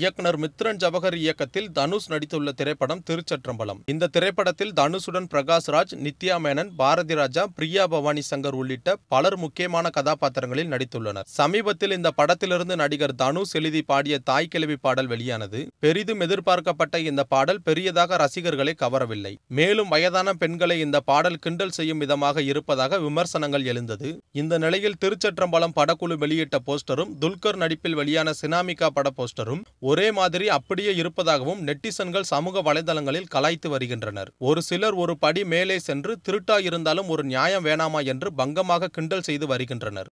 இயக்குனர் மித்ரன் ஜவஹர் இயக்கத்தில் தனுஷ் நடித்துள்ள திரைப்படம் திருச்சற்றம்பலம் இந்த திரைப்படத்தில் தனுஷுடன் பிரகாஷ்ராஜ் நித்யா மேனன் பாரதி ராஜா பிரியா பவானி சங்கர் உள்ளிட்ட பலர் முக்கியமான கதாபாத்திரங்களில் நடித்துள்ளனர் சமீபத்தில் இந்த படத்திலிருந்து நடிகர் தனுஷ் எழுதி பாடிய தாய் கிழவி பாடல் வெளியானது பெரிதும் எதிர்பார்க்கப்பட்ட இந்த பாடல் பெரியதாக ரசிகர்களை கவரவில்லை மேலும் வயதான பெண்களை இந்த பாடல் கிண்டல் செய்யும் விதமாக இருப்பதாக விமர்சனங்கள் எழுந்தது இந்த நிலையில் திருச்சற்றம்பலம் படக்குழு வெளியிட்ட போஸ்டரும் துல்கர் நடிப்பில் வெளியான சினாமிகா பட போஸ்டரும் ஒரே மாதிரி அப்படியே இருப்பதாகவும் நெட்டிசன்கள் சமூக வலைதளங்களில் கலாய்த்து வருகின்றனர் ஒரு சிலர் ஒரு படி மேலே சென்று திருட்டா இருந்தாலும் ஒரு நியாயம் வேணாமா என்று பங்கமாக கிண்டல் செய்து வருகின்றனர்